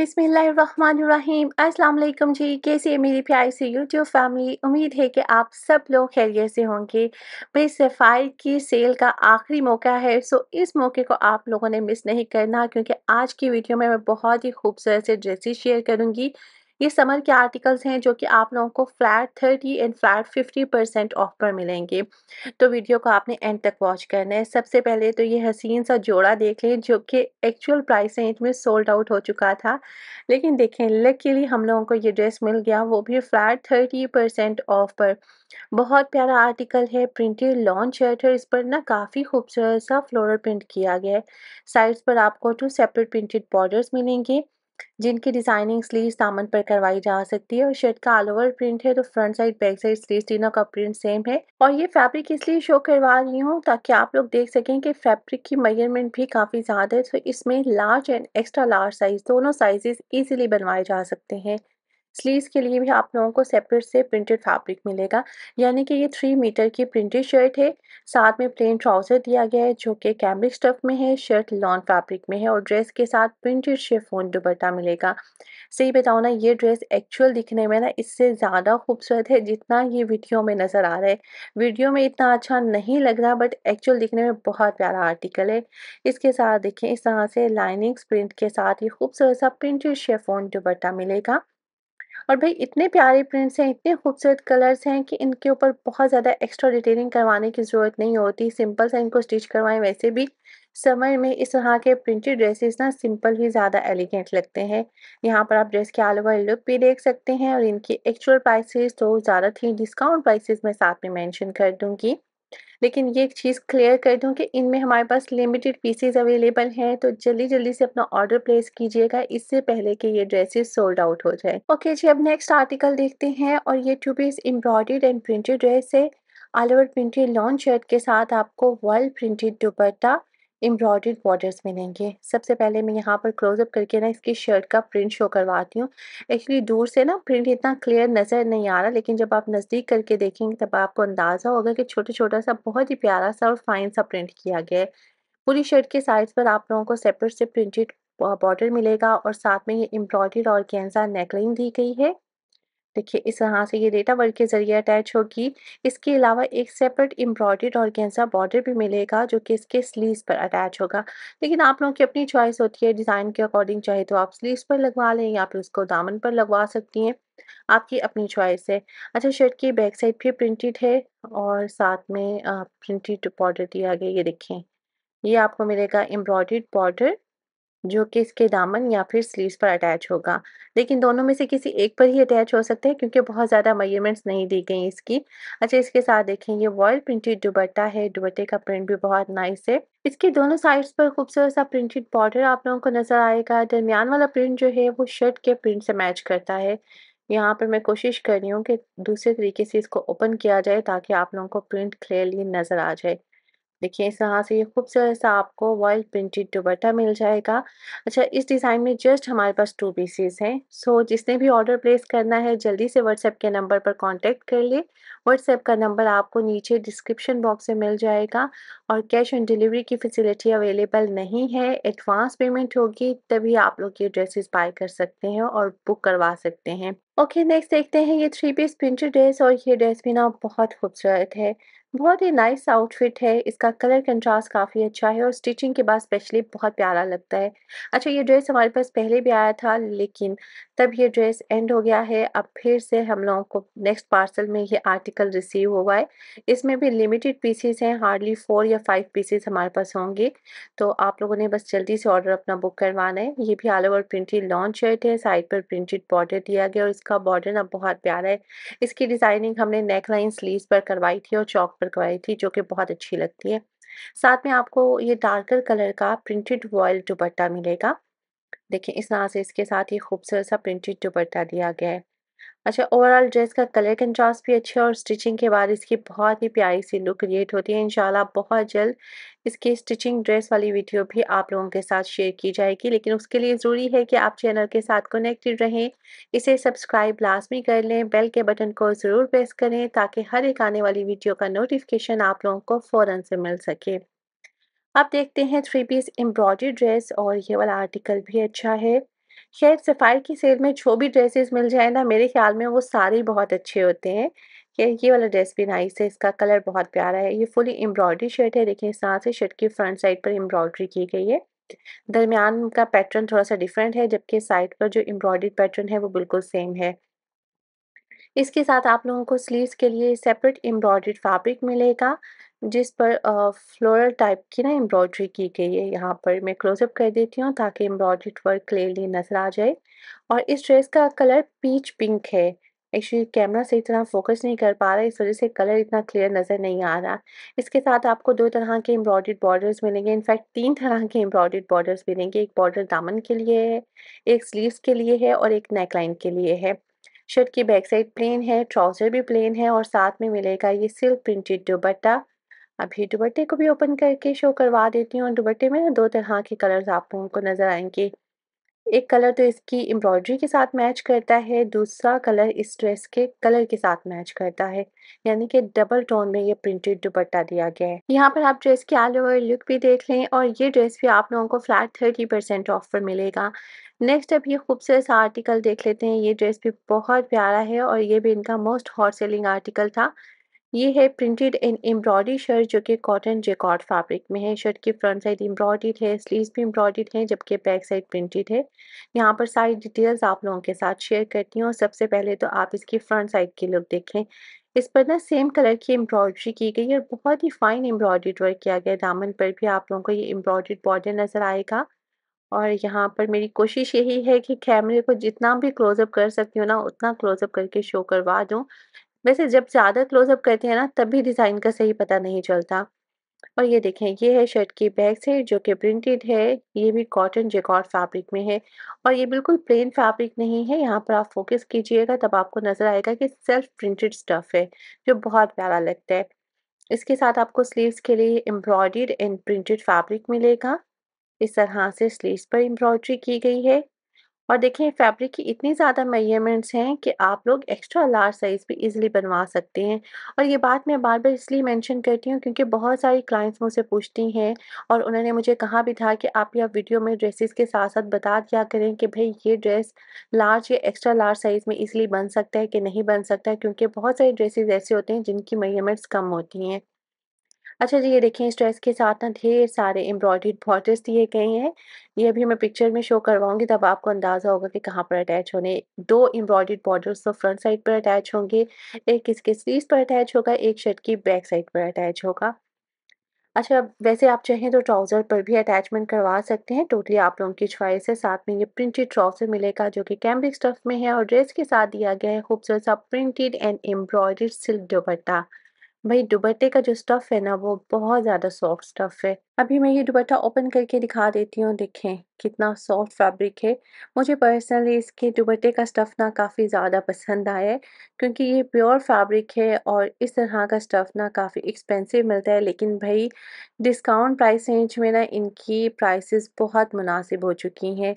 बिसमीम अस्सलाम जी कैसे है मेरी प्यारी से यूट्यूब फैमिली उम्मीद है कि आप सब लोग खैरियत से होंगे भाई सफ़ाई की सेल का आखिरी मौका है सो इस मौके को आप लोगों ने मिस नहीं करना क्योंकि आज की वीडियो में मैं बहुत ही खूबसूरत से ड्रेसेस शेयर करूँगी ये समर के आर्टिकल्स हैं जो कि आप लोगों को flat thirty and flat fifty percent off पर मिलेंगे तो वीडियो को आपने एंड तक वॉच करना है सबसे पहले तो ये हसीन सा जोड़ा देख लें जो कि एक्चुअल प्राइस रेंज में सोल्ड आउट हो चुका था लेकिन देखें लकीली के लिए हम लोगों को ये ड्रेस मिल गया वो भी फ्लैट थर्टी परसेंट ऑफ पर बहुत प्यारा आर्टिकल है प्रिंटेड लॉन्च शर्ट है इस पर ना काफ़ी खूबसूरत सा फ्लोरल प्रिंट किया गया है साइड्स पर आपको टू सेपरेट प्रिंटेड बॉर्डर्स मिलेंगे जिनकी डिजाइनिंग स्लीव सामन पर करवाई जा सकती है और शर्ट का ऑल ओवर प्रिंट है तो front side back side sleeve तीनों का प्रिंट सेम है और ये फैब्रिक इसलिए शो करवा रही हूँ ताकि आप लोग देख सकें कि फैब्रिक की मेजरमेंट भी काफ़ी ज़्यादा है तो इसमें large and extra large size दोनों साइजेस इजिली बनवाए जा सकते हैं स्लीव्स के लिए भी आप लोगों को सेपरेट से प्रिंटेड फैब्रिक मिलेगा यानी कि ये थ्री मीटर की प्रिंटेड शर्ट है साथ में प्लेन ट्राउज़र दिया गया है जो कि कैमरिक स्टफ में है शर्ट लॉन फैब्रिक में है और ड्रेस के साथ प्रिंटेड शेफोन दुबट्टा मिलेगा सही बताओ ना ये ड्रेस एक्चुअल दिखने में ना इससे ज़्यादा खूबसूरत है जितना ये वीडियो में नज़र आ रहा है वीडियो में इतना अच्छा नहीं लग रहा बट एक्चुअल दिखने में बहुत प्यारा आर्टिकल है इसके साथ देखें इस तरह से लाइनिंग्स प्रिंट के साथ ही खूबसूरत सा प्रिंटेड शेफोन दुबट्टा मिलेगा और भाई इतने प्यारे प्रिंट्स हैं इतने खूबसूरत कलर्स हैं कि इनके ऊपर बहुत ज़्यादा एक्स्ट्रा डिटेलिंग करवाने की ज़रूरत नहीं होती सिंपल सा इनको स्टिच करवाएं वैसे भी समर में इस तरह के प्रिंटेड ड्रेसेस ना सिंपल ही ज़्यादा एलिगेंट लगते हैं यहाँ पर आप ड्रेस के ऑल ओवर लुक भी देख सकते हैं और इनकी एक्चुअल प्राइसेस तो ज़्यादा थी डिस्काउंट प्राइसेस मैं साथ में मैंशन कर दूंगी लेकिन ये एक चीज़ क्लियर कर दूँ कि इनमें हमारे पास लिमिटेड पीसेज अवेलेबल हैं तो जल्दी जल्दी से अपना ऑर्डर प्लेस कीजिएगा इससे पहले कि ये ड्रेसेस सोल्ड आउट हो जाए ओके okay, जी अब नेक्स्ट आर्टिकल देखते हैं और ये two piece embroidered and printed dress है all over printed long shirt के साथ आपको वर्ल्ड प्रिंटेड दुपट्टा एम्ब्रॉयड बॉर्डर्स मिलेंगे सबसे पहले मैं यहाँ पर क्लोजअप करके ना इसकी शर्ट का प्रिंट शो करवाती हूँ एक्चुअली दूर से ना प्रिंट इतना क्लियर नज़र नहीं आ रहा लेकिन जब आप नज़दीक करके देखेंगे तब आपको अंदाज़ा होगा कि छोटा छोटा सा बहुत ही प्यारा सा और फाइन सा प्रिंट किया गया है पूरी शर्ट के साइज़ पर आप लोगों को सेपरेट से प्रिंटेड बॉर्डर मिलेगा और साथ में ये एम्ब्रॉयड और कैंसा नेकलाइन दी गई है देखिए इस तरह से ये डेटा वर्क के जरिए अटैच होगी इसके अलावा एक सेपरेट और ऑर्गेन्जा बॉर्डर भी मिलेगा जो कि इसके स्लीव्स पर अटैच होगा लेकिन आप लोगों की अपनी चॉइस होती है डिज़ाइन के अकॉर्डिंग चाहे तो आप स्लीव्स पर लगवा लें या फिर उसको दामन पर लगवा सकती हैं आपकी अपनी चॉइस है अच्छा शर्ट की बैक साइड भी प्रिंटेड है और साथ में प्रिंटेड बॉर्डर दिया गया ये देखें ये आपको मिलेगा एम्ब्रॉयड बॉर्डर जो कि इसके दामन या फिर स्लीव्स पर अटैच होगा लेकिन दोनों में से किसी एक पर ही अटैच हो सकते हैं क्योंकि बहुत ज़्यादा मेजरमेंट्स नहीं दी गई इसकी अच्छा इसके साथ देखें ये वॉयल प्रिंटेड दुबट्टा है दुबट्टे का प्रिंट भी बहुत नाइस है इसके दोनों साइड्स पर खूबसूरत सा प्रिंटेड बॉर्डर आप लोगों को नजर आएगा दरमियान वाला प्रिंट जो है वो शर्ट के प्रिंट से मैच करता है यहाँ पर मैं कोशिश कर रही हूँ कि दूसरे तरीके से इसको ओपन किया जाए ताकि आप लोगों को प्रिंट क्लियरली नज़र आ जाए देखिए इस तरह से ये खूबसूरत सा आपको वर्ल्ड प्रिंटेड दुबट्टा मिल जाएगा अच्छा इस डिज़ाइन में जस्ट हमारे पास टू पीसीस हैं सो जिसने भी ऑर्डर प्लेस करना है जल्दी से व्हाट्सएप के नंबर पर कांटेक्ट कर ले व्हाट्सएप का नंबर आपको नीचे डिस्क्रिप्शन बॉक्स में मिल जाएगा और कैश ऑन डिलीवरी की फैसिलिटी अवेलेबल नहीं है एडवांस पेमेंट होगी तभी आप लोग ये ड्रेसेस बाय कर सकते हैं और बुक करवा सकते हैं ओके okay, नेक्स्ट देखते हैं ये थ्री पीस प्रिंटेड ड्रेस और ये ड्रेस भी ना बहुत खूबसूरत है बहुत ही नाइस आउटफिट है इसका कलर कंट्रास्ट काफ़ी अच्छा है और स्टिचिंग के बाद स्पेशली बहुत प्यारा लगता है अच्छा ये ड्रेस हमारे पास पहले भी आया था लेकिन तब ये ड्रेस एंड हो गया है अब फिर से हम लोगों को नेक्स्ट पार्सल में ये आर्टिकल रिसीव हुआ है इसमें भी लिमिटेड पीसीस हैं हार्डली फोर या फाइव पीसीस हमारे पास होंगे तो आप लोगों ने बस जल्दी से ऑर्डर अपना बुक करवाना है ये भी all over printed long shirt है साइड पर प्रिंटेड बॉर्डर दिया गया और इसका बॉर्डर ना बहुत प्यारा है इसकी डिज़ाइनिंग हमने नेक लाइन स्लीव पर करवाई थी और चौक करवाई थी जो कि बहुत अच्छी लगती है साथ में आपको ये डार्कर कलर का प्रिंटेड वॉयल दुपट्टा मिलेगा देखिए इस तरह से इसके साथ ये खूबसूरत सा प्रिंटेड दुपट्टा दिया गया है अच्छा ओवरऑल ड्रेस का कलर कंट्रास्ट भी अच्छा है और स्टिचिंग के बाद इसकी बहुत ही प्यारी सी लुक क्रिएट होती है इंशाल्लाह बहुत जल्द इसकी स्टिचिंग ड्रेस वाली वीडियो भी आप लोगों के साथ शेयर की जाएगी लेकिन उसके लिए ज़रूरी है कि आप चैनल के साथ कनेक्टेड रहें इसे सब्सक्राइब लाजमी कर लें बेल के बटन को ज़रूर प्रेस करें ताकि हर एक आने वाली वीडियो का नोटिफिकेशन आप लोगों को फ़ौर से मिल सके अब देखते हैं थ्री पीस एम्ब्रॉयडरी ड्रेस और ये वाला आर्टिकल भी अच्छा है खैर सफ़ाई की सेल में जो भी ड्रेसेस मिल जाए ना मेरे ख्याल में वो सारे बहुत अच्छे होते हैं कि ये वाला ड्रेस भी नाइस है इसका कलर बहुत प्यारा है ये फुली एम्ब्रॉयडरी शर्ट है देखिए इस तरह से शर्ट की फ्रंट साइड पर एम्ब्रॉयडरी की गई है दरमियान का पैटर्न थोड़ा सा डिफरेंट है जबकि साइड पर जो एम्ब्रॉयडरी पैटर्न है वो बिल्कुल सेम है इसके साथ आप लोगों को स्लीव्स के लिए सेपरेट एम्ब्रॉयड्रीड फैब्रिक मिलेगा जिस पर फ्लोरल टाइप की ना एम्ब्रॉयडरी की गई है यहाँ पर मैं क्लोजअप कर देती हूँ ताकि एम्ब्रॉयड्रीड वर्क क्लियरली नज़र आ जाए और इस ड्रेस का कलर पीच पिंक है एक्चुअली कैमरा से इतना फोकस नहीं कर पा रहा है इस वजह से कलर इतना क्लियर नज़र नहीं आ रहा इसके साथ आपको दो तरह के एम्ब्रॉयड बॉर्डर्स मिलेंगे इनफैक्ट तीन तरह के एम्ब्रॉयड बॉर्डर्स मिलेंगे एक बॉर्डर दामन के लिए है एक स्लीव्स के लिए है और एक नेकलाइन के लिए है शर्ट की बैक साइड प्लेन है ट्राउज़र भी प्लेन है और साथ में मिलेगा ये सिल्क प्रिंटेड दुपट्टा अभी दुबट्टे को भी ओपन करके शो करवा देती हूँ दुबट्टे में ना दो तरह के कलर्स आप लोगों को नज़र आएंगे एक कलर तो इसकी एम्ब्रॉयडरी के साथ मैच करता है दूसरा कलर इस ड्रेस के कलर के साथ मैच करता है यानी कि डबल टोन में ये प्रिंटेड दुपट्टा दिया गया है यहाँ पर आप ड्रेस की ऑल ओवर लुक भी देख लें और ये ड्रेस भी आप लोगों को फ्लैट थर्टी परसेंट ऑफ पर मिलेगा नेक्स्ट अब ये खूबसूरत आर्टिकल देख लेते हैं ये ड्रेस भी बहुत प्यारा है और ये भी इनका मोस्ट हॉट सेलिंग आर्टिकल था ये है प्रिंटेड एंड एम्ब्रॉयडरी शर्ट जो कि कॉटन जेकॉर्ड फैब्रिक में है शर्ट की फ्रंट साइड एम्ब्रॉयड है स्लीव्स भी एम्ब्रॉयड है जबकि बैक साइड प्रिंटेड है यहाँ पर सारी डिटेल्स आप लोगों के साथ शेयर करती हूँ सबसे पहले तो आप इसकी फ्रंट साइड की लुक देखें इस पर ना सेम कलर की एम्ब्रॉयडरी की गई है और बहुत ही फाइन एम्ब्रॉयड वर्क किया गया दामन पर भी आप लोगों को ये एम्ब्रॉयड बॉर्डर नज़र आएगा और यहाँ पर मेरी कोशिश यही है कि कैमरे को जितना भी क्लोजअप कर सकती हूँ ना उतना क्लोजअप करके शो करवा दूँ वैसे जब ज़्यादा क्लोजअप करते हैं ना तब भी डिज़ाइन का सही पता नहीं चलता और ये देखें ये है शर्ट की बैग से जो कि प्रिंटेड है ये भी कॉटन जेकॉट फैब्रिक में है और ये बिल्कुल प्लेन फैब्रिक नहीं है यहाँ पर आप फोकस कीजिएगा तब आपको नज़र आएगा कि सेल्फ प्रिंटेड स्टफ़ है जो बहुत प्यारा लगता है इसके साथ आपको स्लीव्स के लिए एम्ब्रॉयड एंड प्रिंटेड फैब्रिक मिलेगा इस तरह से स्लीव्स पर एम्ब्रॉयड्री की गई है और देखिए फैब्रिक की इतनी ज़्यादा मेजरमेंट्स हैं कि आप लोग एक्स्ट्रा लार्ज साइज़ भी इजीली बनवा सकते हैं और ये बात मैं बार बार इसलिए मेंशन करती हूँ क्योंकि बहुत सारी क्लाइंट्स मुझसे पूछती हैं और उन्होंने मुझे कहा भी था कि आप यह वीडियो में ड्रेसेस के साथ साथ बता दिया करें कि भाई ये ड्रेस लार्ज या एक्स्ट्रा लार्ज साइज़ में इज़िली बन सकता है कि नहीं बन सकता है क्योंकि बहुत सारे ड्रेसेज ऐसे होते हैं जिनकी मेजरमेंट्स कम होती हैं अच्छा जी ये देखें इस ड्रेस के साथ ना ढेर सारे एम्ब्रॉयड बॉर्डर्स दिए गए हैं ये अभी मैं पिक्चर में शो करवाऊंगी तब आपको अंदाज़ा होगा कि कहाँ पर अटैच होने दो एम्ब्रॉयड बॉर्डर्स तो फ्रंट साइड पर अटैच होंगे एक इसके स्लीव पर अटैच होगा एक शर्ट की बैक साइड पर अटैच होगा अच्छा वैसे आप चाहें तो ट्राउज़र पर भी अटैचमेंट करवा सकते हैं टोटली आप लोगों की च्वाइस है साथ में ये प्रिंटेड ट्राउज़र मिलेगा जो कि कैम्ब्रिक स्टफ में है और ड्रेस के साथ दिया गया है खूबसूरत सा printed and embroidered silk dupatta भाई दुबट्टे का जो स्टफ है ना वो बहुत ज्यादा सॉफ्ट स्टफ है अभी मैं ये दुपट्टा ओपन करके दिखा देती हूँ देखें कितना सॉफ्ट फैब्रिक है मुझे पर्सनली इसके दुपट्टे का स्टफ़ना काफ़ी ज़्यादा पसंद आया है क्योंकि ये प्योर फैब्रिक है और इस तरह का स्टफ़ना काफ़ी एक्सपेंसिव मिलता है लेकिन भाई डिस्काउंट प्राइस रेंज में ना इनकी प्राइसेस बहुत मुनासिब हो चुकी हैं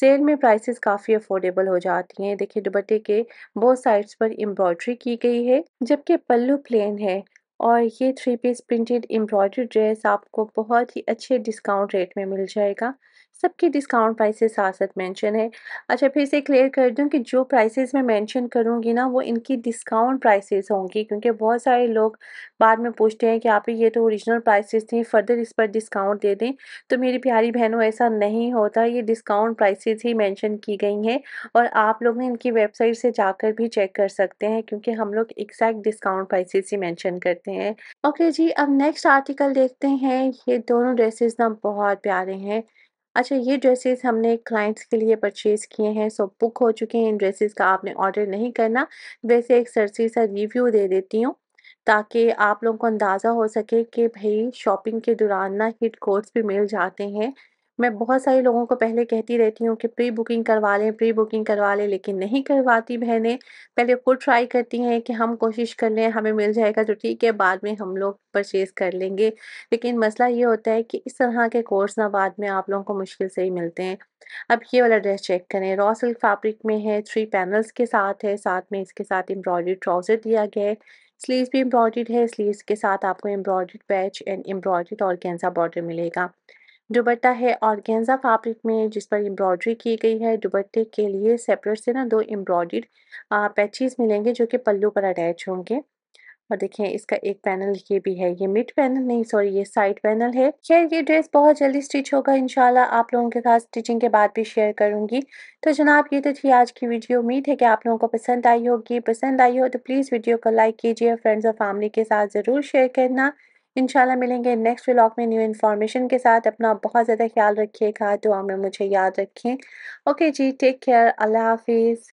सेल में प्राइसेस काफ़ी अफोर्डेबल हो जाती हैं देखिए दुपट्टे के बहुत साइड्स पर एम्ब्रॉयड्री की गई है जबकि पल्लू प्लेन है और ये three piece printed embroidery dress आपको बहुत ही अच्छे डिस्काउंट रेट में मिल जाएगा सबके डिस्काउंट प्राइसेस साथ साथ मेंशन है अच्छा फिर से क्लियर कर दूं कि जो प्राइसेस मैं मेंशन करूंगी ना वो इनकी डिस्काउंट प्राइसेस होंगी क्योंकि बहुत सारे लोग बाद में पूछते हैं कि आप ये तो ओरिजिनल प्राइसेस थी फर्दर इस पर डिस्काउंट दे दें तो मेरी प्यारी बहनों ऐसा नहीं होता ये डिस्काउंट प्राइसेस ही मैंशन की गई हैं और आप लोग इनकी वेबसाइट से जाकर भी चेक कर सकते हैं क्योंकि हम लोग एक्जैक्ट डिस्काउंट प्राइसेस ही मैंशन करते हैं ओके जी अब नेक्स्ट आर्टिकल देखते हैं ये दोनों ड्रेसेस ना बहुत प्यारे हैं अच्छा ये ड्रेसेस हमने क्लाइंट्स के लिए परचेज़ किए हैं सो बुक हो चुके हैं इन ड्रेसेस का आपने ऑर्डर नहीं करना वैसे एक सरसी सा रिव्यू दे देती हूँ ताकि आप लोगों को अंदाज़ा हो सके कि भाई शॉपिंग के दौरान ना हिट कोड्स भी मिल जाते हैं मैं बहुत सारे लोगों को पहले कहती रहती हूँ कि प्री बुकिंग करवा लें प्री बुकिंग करवा लें लेकिन नहीं करवाती बहनें पहले खुद ट्राई करती हैं कि हम कोशिश कर लें हमें मिल जाएगा तो ठीक है बाद में हम लोग परचेज़ कर लेंगे लेकिन मसला ये होता है कि इस तरह के कोर्स ना बाद में आप लोगों को मुश्किल से ही मिलते हैं अब ये वाला ड्रेस चेक करें रॉ सिल्क फैब्रिक में है थ्री पैनल्स के साथ है साथ में इसके साथ एम्ब्रॉयडरी ट्राउज़र दिया गया है स्लीव्स भी एम्ब्रॉयड है स्लीव्स के साथ आपको एम्ब्रॉयड पैच एंड एम्ब्रॉयड और कैंसा बॉर्डर मिलेगा दुबट्टा है गेंजा फैब्रिक में जिस पर एम्ब्रॉयडरी की गई है दुबट्टे के लिए सेपरेट से ना दो एम्ब्रॉयड पैचिस मिलेंगे जो कि पल्लू पर अटैच होंगे और देखें इसका एक पैनल ये भी है ये मिड पैनल नहीं सॉरी ये साइड पैनल है खैर ये ड्रेस बहुत जल्दी स्टिच होगा इनशाला आप लोगों के साथ स्टिचिंग के बाद भी शेयर करूंगी तो जनाब ये तो थी आज की वीडियो उम्मीद है कि आप लोगों को पसंद आई होगी पसंद आई हो तो प्लीज़ वीडियो को लाइक कीजिए फ्रेंड्स और फैमिली के साथ ज़रूर शेयर करना इंशाल्लाह मिलेंगे नेक्स्ट व्लॉग में न्यू इन्फॉर्मेशन के साथ अपना बहुत ज़्यादा ख्याल रखिएगा दुआ में मुझे याद रखें ओके जी टेक केयर अल्लाह हाफिज़